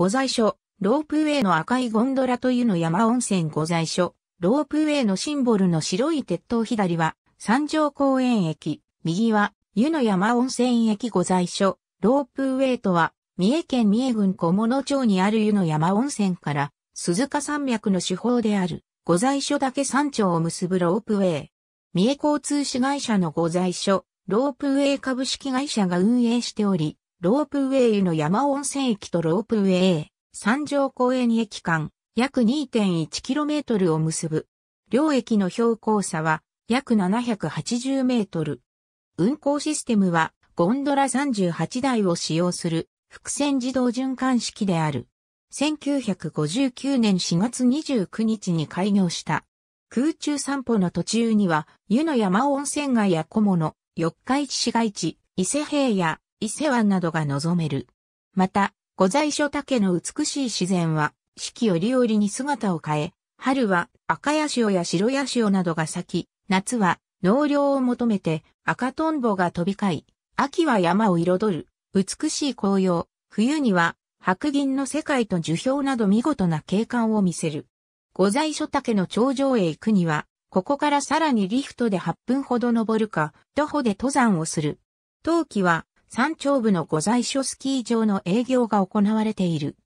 御在所、ロープウェイの赤いゴンドラと湯の山温泉御在所、ロープウェイのシンボルの白い鉄塔左は、三条公園駅、右は、湯の山温泉駅御在所、ロープウェイとは、三重県三重郡小物町にある湯の山温泉から、鈴鹿山脈の手法である、御在所だけ山頂を結ぶロープウェイ。三重交通市会社の御在所、ロープウェイ株式会社が運営しており、ロープウェイの山温泉駅とロープウェイ、三条公園駅間、約 2.1km を結ぶ。両駅の標高差は約780メートル。運行システムはゴンドラ38台を使用する伏線自動循環式である。1959年4月29日に開業した。空中散歩の途中には湯の山温泉街や小物、四日市市街地、伊勢平野、伊勢湾などが望める。また、御在所竹の美しい自然は、四季折々に姿を変え、春は赤ヤシオや白ヤシオなどが咲き、夏は農業を求めて赤トンボが飛び交い、秋は山を彩る美しい紅葉、冬には白銀の世界と樹氷など見事な景観を見せる。御在所竹の頂上へ行くには、ここからさらにリフトで8分ほど登るか、徒歩で登山をする。冬季は山頂部の御在所スキー場の営業が行われている。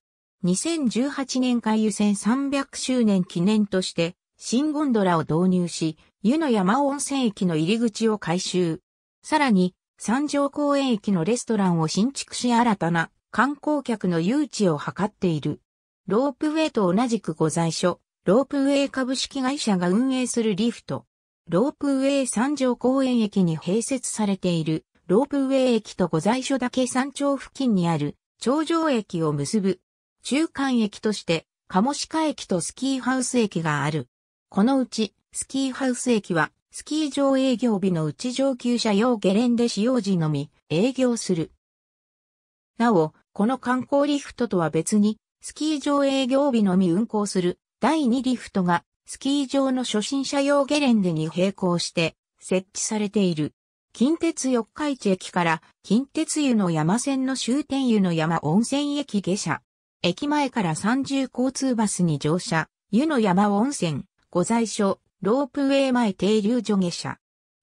2018年海湯船300周年記念として、新ゴンドラを導入し、湯の山温泉駅の入り口を改修。さらに、山上公園駅のレストランを新築し新たな観光客の誘致を図っている。ロープウェイと同じく御在所、ロープウェイ株式会社が運営するリフト。ロープウェイ山上公園駅に併設されているロープウェイ駅と御在所岳山頂付近にある頂上駅を結ぶ中間駅として鴨鹿駅とスキーハウス駅がある。このうちスキーハウス駅はスキー場営業日のうち上級者用ゲレンデ使用時のみ営業する。なお、この観光リフトとは別にスキー場営業日のみ運行する第2リフトがスキー場の初心者用ゲレンデに並行して設置されている。近鉄四日市駅から近鉄湯の山線の終点湯の山温泉駅下車。駅前から30交通バスに乗車、湯の山温泉、御在所、ロープウェイ前停留所下車。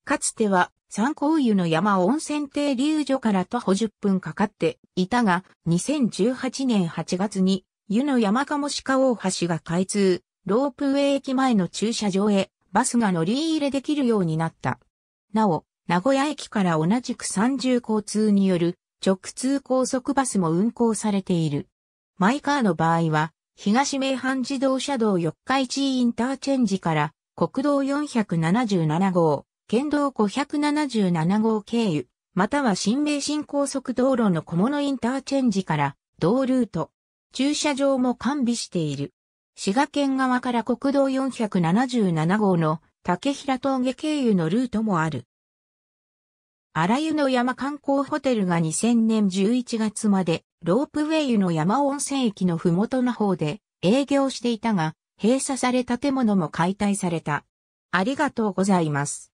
かつては三光湯の山温泉停留所から徒歩10分かかっていたが、2018年8月に湯の山鴨鹿大橋が開通、ロープウェイ駅前の駐車場へバスが乗り入れできるようになった。なお、名古屋駅から同じく三重交通による直通高速バスも運行されている。マイカーの場合は、東名阪自動車道四日市インターチェンジから国道477号、県道577号経由、または新名神高速道路の小物インターチェンジから同ルート、駐車場も完備している。滋賀県側から国道477号の竹平峠経由のルートもある。荒湯の山観光ホテルが2000年11月までロープウェイの山温泉駅のふもとの方で営業していたが、閉鎖され建物も解体された。ありがとうございます。